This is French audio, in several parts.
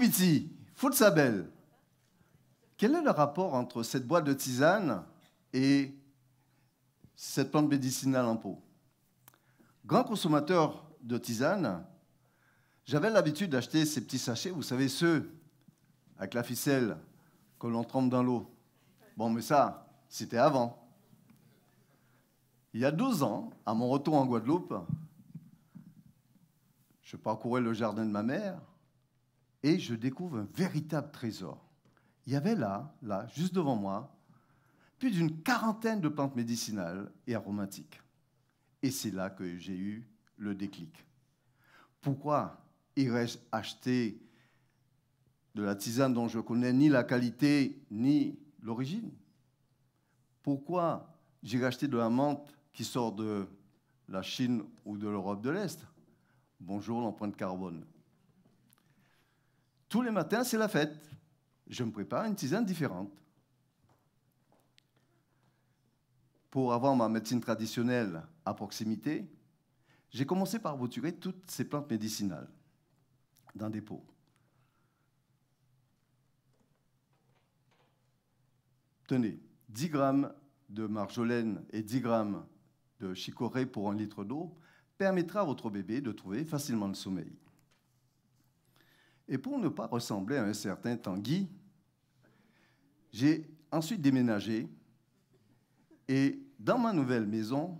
Piti, sa belle. quel est le rapport entre cette boîte de tisane et cette plante médicinale en pot Grand consommateur de tisane, j'avais l'habitude d'acheter ces petits sachets, vous savez, ceux avec la ficelle que l'on trempe dans l'eau. Bon, mais ça, c'était avant. Il y a 12 ans, à mon retour en Guadeloupe, je parcourais le jardin de ma mère et je découvre un véritable trésor. Il y avait là, là, juste devant moi, plus d'une quarantaine de plantes médicinales et aromatiques. Et c'est là que j'ai eu le déclic. Pourquoi irais-je acheter de la tisane dont je connais ni la qualité ni l'origine Pourquoi j'irais acheter de la menthe qui sort de la Chine ou de l'Europe de l'Est Bonjour l'empreinte carbone. Tous les matins, c'est la fête. Je me prépare une tisane différente. Pour avoir ma médecine traditionnelle à proximité, j'ai commencé par bouturer toutes ces plantes médicinales dans des pots. Tenez, 10 g de marjolaine et 10 g de chicorée pour un litre d'eau permettra à votre bébé de trouver facilement le sommeil. Et pour ne pas ressembler à un certain Tanguy, j'ai ensuite déménagé et dans ma nouvelle maison,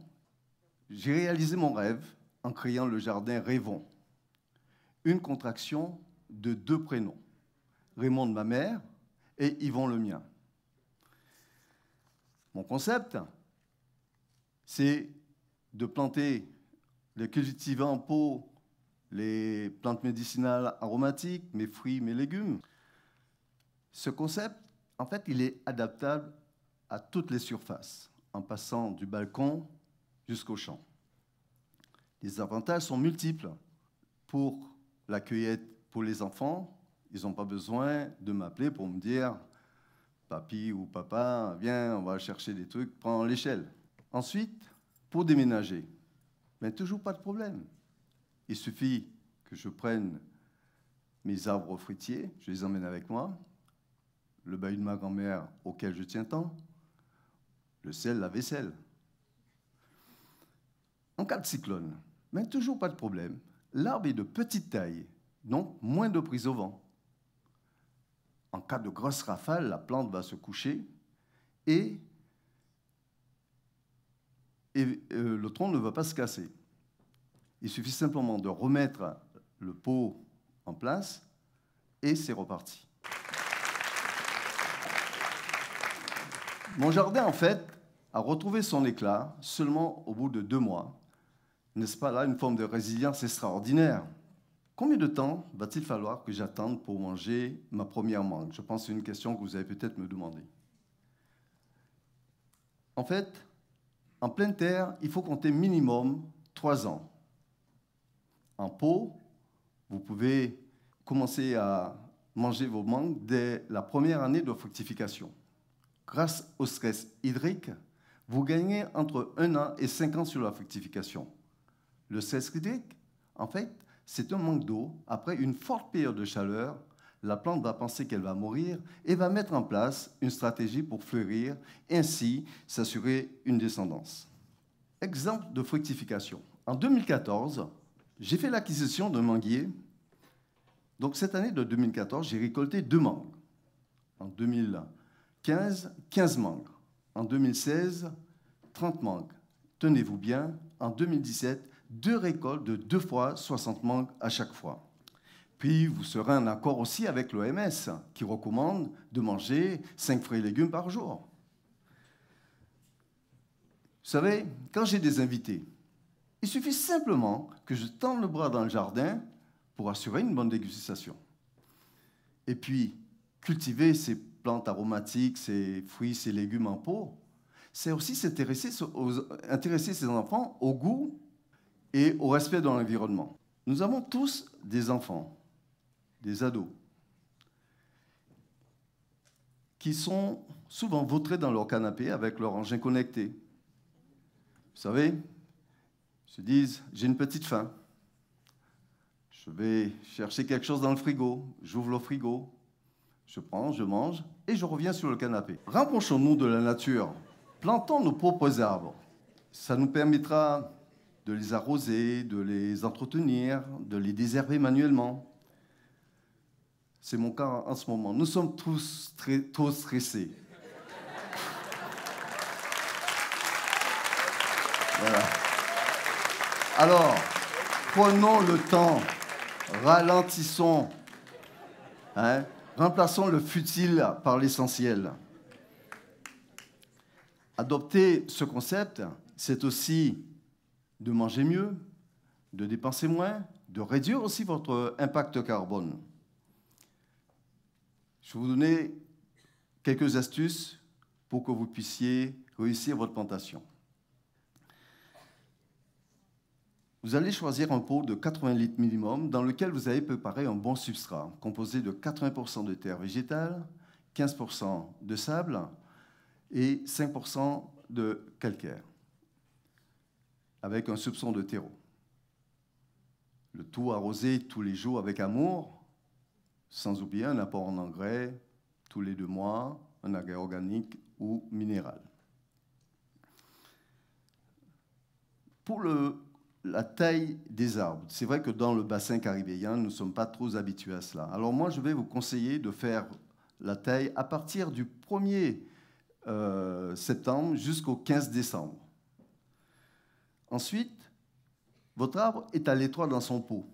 j'ai réalisé mon rêve en créant le jardin Révon, une contraction de deux prénoms, Raymond de ma mère et Yvon le mien. Mon concept, c'est de planter les cultivants en pot les plantes médicinales aromatiques, mes fruits, mes légumes. Ce concept, en fait, il est adaptable à toutes les surfaces, en passant du balcon jusqu'au champ. Les avantages sont multiples. Pour la cueillette pour les enfants, ils n'ont pas besoin de m'appeler pour me dire Papy ou papa, viens, on va chercher des trucs, prends l'échelle. Ensuite, pour déménager, mais toujours pas de problème. Il suffit que je prenne mes arbres fruitiers, je les emmène avec moi, le bahut de ma grand-mère auquel je tiens tant, le sel, la vaisselle. En cas de cyclone, mais toujours pas de problème, l'arbre est de petite taille, donc moins de prise au vent. En cas de grosse rafale, la plante va se coucher et, et euh, le tronc ne va pas se casser. Il suffit simplement de remettre le pot en place et c'est reparti. Mon jardin, en fait, a retrouvé son éclat seulement au bout de deux mois. N'est-ce pas là une forme de résilience extraordinaire Combien de temps va-t-il falloir que j'attende pour manger ma première mangue Je pense que c'est une question que vous avez peut-être me demander. En fait, en pleine terre, il faut compter minimum trois ans en pot, vous pouvez commencer à manger vos mangues dès la première année de fructification. Grâce au stress hydrique, vous gagnez entre 1 an et 5 ans sur la fructification. Le stress hydrique, en fait, c'est un manque d'eau. Après une forte période de chaleur, la plante va penser qu'elle va mourir et va mettre en place une stratégie pour fleurir, et ainsi s'assurer une descendance. Exemple de fructification. En 2014, j'ai fait l'acquisition d'un manguier. Donc cette année de 2014, j'ai récolté deux mangues. En 2015, 15 mangues. En 2016, 30 mangues. Tenez-vous bien, en 2017, deux récoltes de deux fois 60 mangues à chaque fois. Puis vous serez en accord aussi avec l'OMS qui recommande de manger 5 fruits et légumes par jour. Vous savez, quand j'ai des invités, il suffit simplement que je tende le bras dans le jardin pour assurer une bonne dégustation. Et puis, cultiver ces plantes aromatiques, ces fruits, ces légumes en pot, c'est aussi s'intéresser intéresser ses enfants au goût et au respect de l'environnement. Nous avons tous des enfants, des ados, qui sont souvent vautrés dans leur canapé avec leur engin connecté. Vous savez, se disent, j'ai une petite faim, je vais chercher quelque chose dans le frigo, j'ouvre le frigo, je prends, je mange et je reviens sur le canapé. Rapprochons-nous de la nature, plantons nos propres arbres. Ça nous permettra de les arroser, de les entretenir, de les désherber manuellement. C'est mon cas en ce moment. Nous sommes tous trop stressés. Alors, prenons le temps, ralentissons, hein, remplaçons le futile par l'essentiel. Adopter ce concept, c'est aussi de manger mieux, de dépenser moins, de réduire aussi votre impact carbone. Je vais vous donner quelques astuces pour que vous puissiez réussir votre plantation. Vous allez choisir un pot de 80 litres minimum dans lequel vous avez préparer un bon substrat composé de 80% de terre végétale, 15% de sable et 5% de calcaire avec un soupçon de terreau. Le tout arrosé tous les jours avec amour, sans oublier un apport en engrais tous les deux mois, un engrais organique ou minéral. Pour le la taille des arbres. C'est vrai que dans le bassin caribéen, nous ne sommes pas trop habitués à cela. Alors moi, je vais vous conseiller de faire la taille à partir du 1er euh, septembre jusqu'au 15 décembre. Ensuite, votre arbre est à l'étroit dans son pot.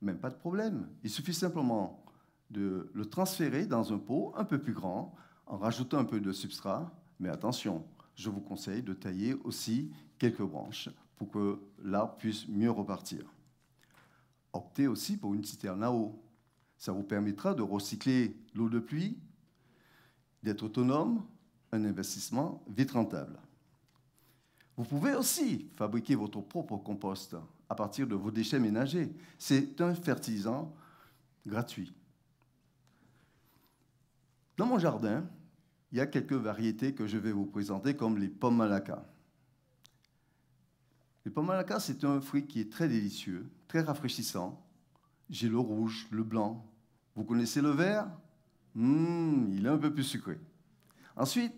Même pas de problème. Il suffit simplement de le transférer dans un pot un peu plus grand en rajoutant un peu de substrat. Mais attention, je vous conseille de tailler aussi quelques branches pour que l'arbre puisse mieux repartir. Optez aussi pour une citerne à eau. Ça vous permettra de recycler l'eau de pluie, d'être autonome, un investissement vite rentable. Vous pouvez aussi fabriquer votre propre compost à partir de vos déchets ménagers. C'est un fertilisant gratuit. Dans mon jardin, il y a quelques variétés que je vais vous présenter, comme les pommes malacas. Les la casse, c'est un fruit qui est très délicieux, très rafraîchissant. J'ai le rouge, le blanc. Vous connaissez le vert hum, Il est un peu plus sucré. Ensuite,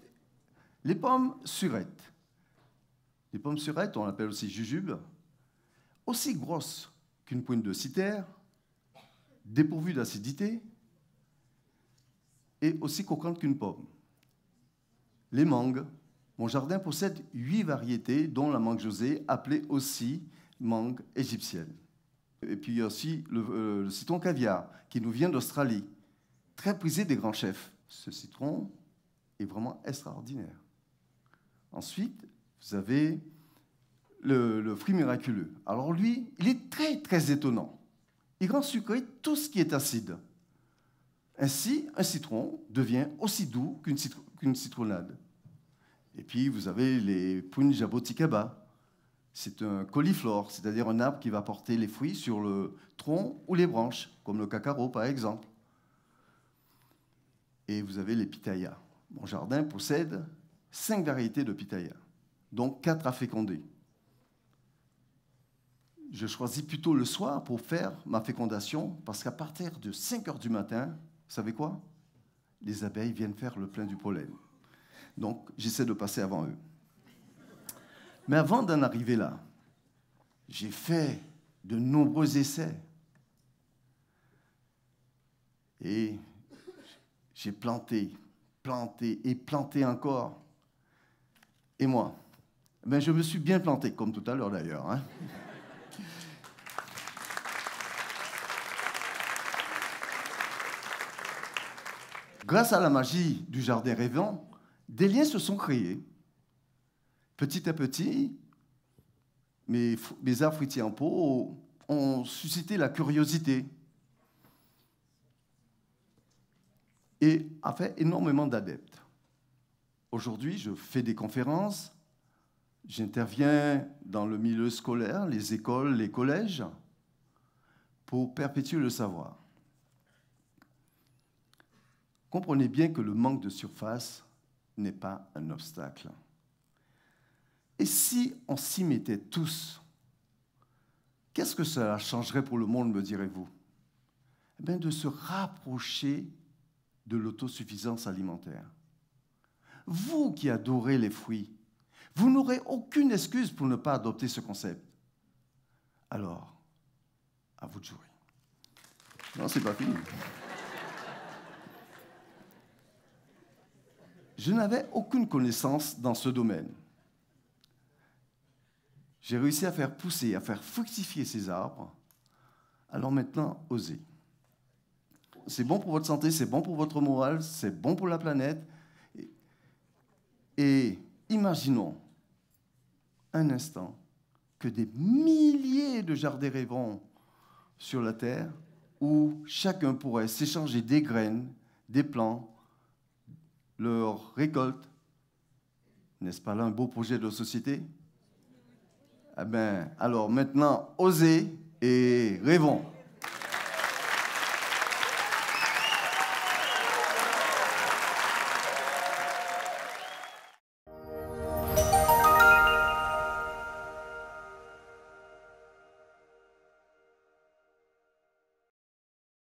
les pommes surettes. Les pommes surettes, on l'appelle aussi jujube, aussi grosses qu'une pointe de citerre, dépourvues d'acidité et aussi croquantes qu'une pomme. Les mangues, mon jardin possède huit variétés, dont la mangue José, appelée aussi mangue égyptienne. Et puis il aussi le, aussi euh, le citron caviar, qui nous vient d'Australie, très prisé des grands chefs. Ce citron est vraiment extraordinaire. Ensuite, vous avez le, fruit miraculeux. Alors lui, il est très très étonnant. Il rend sucré tout ce qui est acide. Ainsi, un citron devient aussi doux qu'une citronade. citronnade. Et puis, vous avez les Punjabotikaba. C'est un cauliflore, c'est-à-dire un arbre qui va porter les fruits sur le tronc ou les branches, comme le cacaro par exemple. Et vous avez les pitayas. Mon jardin possède cinq variétés de pitayas, dont quatre à féconder. Je choisis plutôt le soir pour faire ma fécondation, parce qu'à partir de 5 h du matin, vous savez quoi Les abeilles viennent faire le plein du pollen. Donc j'essaie de passer avant eux. Mais avant d'en arriver là, j'ai fait de nombreux essais. Et j'ai planté, planté et planté encore. Et moi, ben je me suis bien planté, comme tout à l'heure d'ailleurs. Hein Grâce à la magie du jardin rêvant, des liens se sont créés. Petit à petit, mes, mes arts fruitiers en pot ont suscité la curiosité et a fait énormément d'adeptes. Aujourd'hui, je fais des conférences, j'interviens dans le milieu scolaire, les écoles, les collèges, pour perpétuer le savoir. Comprenez bien que le manque de surface n'est pas un obstacle. Et si on s'y mettait tous, qu'est-ce que cela changerait pour le monde, me direz-vous eh bien, De se rapprocher de l'autosuffisance alimentaire. Vous qui adorez les fruits, vous n'aurez aucune excuse pour ne pas adopter ce concept. Alors, à vous de jouer. Non, c'est pas fini. je n'avais aucune connaissance dans ce domaine. J'ai réussi à faire pousser, à faire fructifier ces arbres. Alors maintenant, osez. C'est bon pour votre santé, c'est bon pour votre morale, c'est bon pour la planète. Et imaginons un instant que des milliers de jardins rêveront sur la Terre où chacun pourrait s'échanger des graines, des plants, leur récolte. N'est-ce pas là un beau projet de société Eh bien, alors maintenant, osez et rêvons.